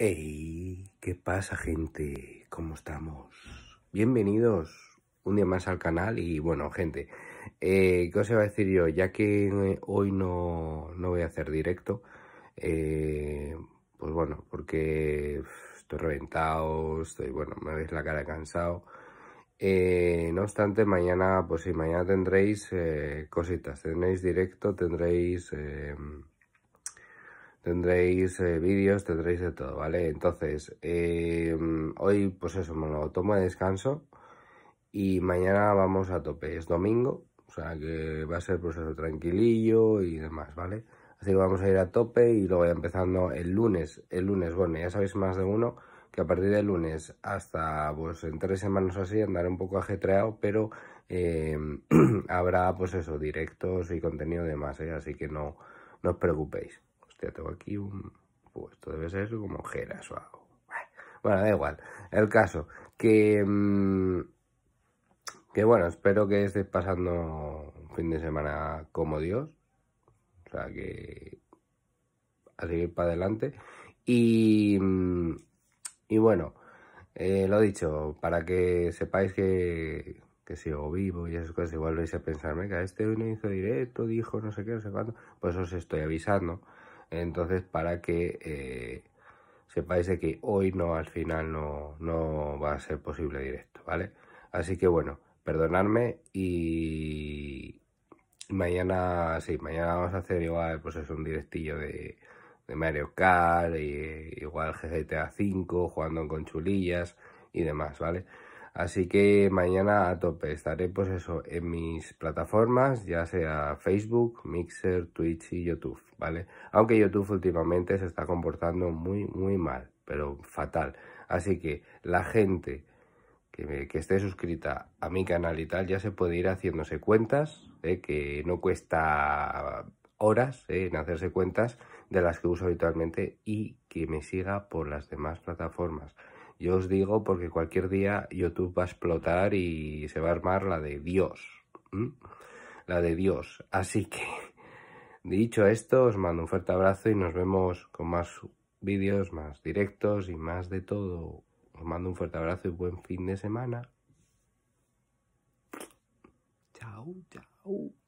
Hey, ¿qué pasa gente? ¿Cómo estamos? Bienvenidos un día más al canal y bueno, gente, eh, ¿qué os iba a decir yo? Ya que eh, hoy no, no voy a hacer directo, eh, pues bueno, porque estoy reventado, estoy, bueno, me veis la cara cansado. no obstante, mañana, pues si mañana tendréis cositas, tendréis directo, tendréis... Em, tendréis eh, vídeos, tendréis de todo, ¿vale? Entonces, em, hoy pues eso, me lo tomo de descanso y mañana vamos a tope, es domingo, o sea que va a ser pues eso, tranquilillo y demás, ¿vale? Así que vamos a ir a tope y luego ya empezando el lunes, el lunes, bueno, ya sabéis más de uno, que a partir del lunes hasta pues en tres semanas o así andaré un poco ajetreado, pero em, habrá pues eso, directos y contenido de más, ¿eh? así que no, no os preocupéis ya tengo aquí un... puesto esto debe ser como ojeras o algo. Bueno, da igual. El caso, que... Mm, que bueno, espero que estéis pasando un fin de semana como Dios. O sea, que... A seguir para adelante. Y... Mm, y bueno, eh, lo dicho, para que sepáis que sigo vivo y esas cosas, igual vais a pensarme que este hoy no hizo directo, dijo no sé qué, no sé cuándo, pues os estoy avisando. Entonces, para que eh, sepáis de que hoy no, al final no, va a ser posible directo, ¿vale? Así que bueno, perdonadme y mañana, sí, mañana vamos a hacer igual, pues es un directillo de, Mario Kart, y, igual GTA 5, jugando con chulillas y demás, ¿vale? Así que mañana a tope, estaré pues eso en mis plataformas, ya sea Facebook, Mixer, Twitch y YouTube, ¿vale? Aunque YouTube últimamente se está comportando muy, muy mal, pero fatal. Así que la gente que, esté suscrita a mi canal y tal ya se puede ir haciéndose cuentas, ¿eh? que no cuesta horas ¿eh? en hacerse cuentas de las que uso habitualmente y me siga por las demás plataformas. Yo os digo porque cualquier día YouTube va a explotar y se va a armar la de Dios. La de Dios. Así que, dicho esto, os mando un fuerte abrazo y nos vemos con más vídeos, más directos y más de todo. Os mando un fuerte abrazo y buen fin de semana. Chao, chao.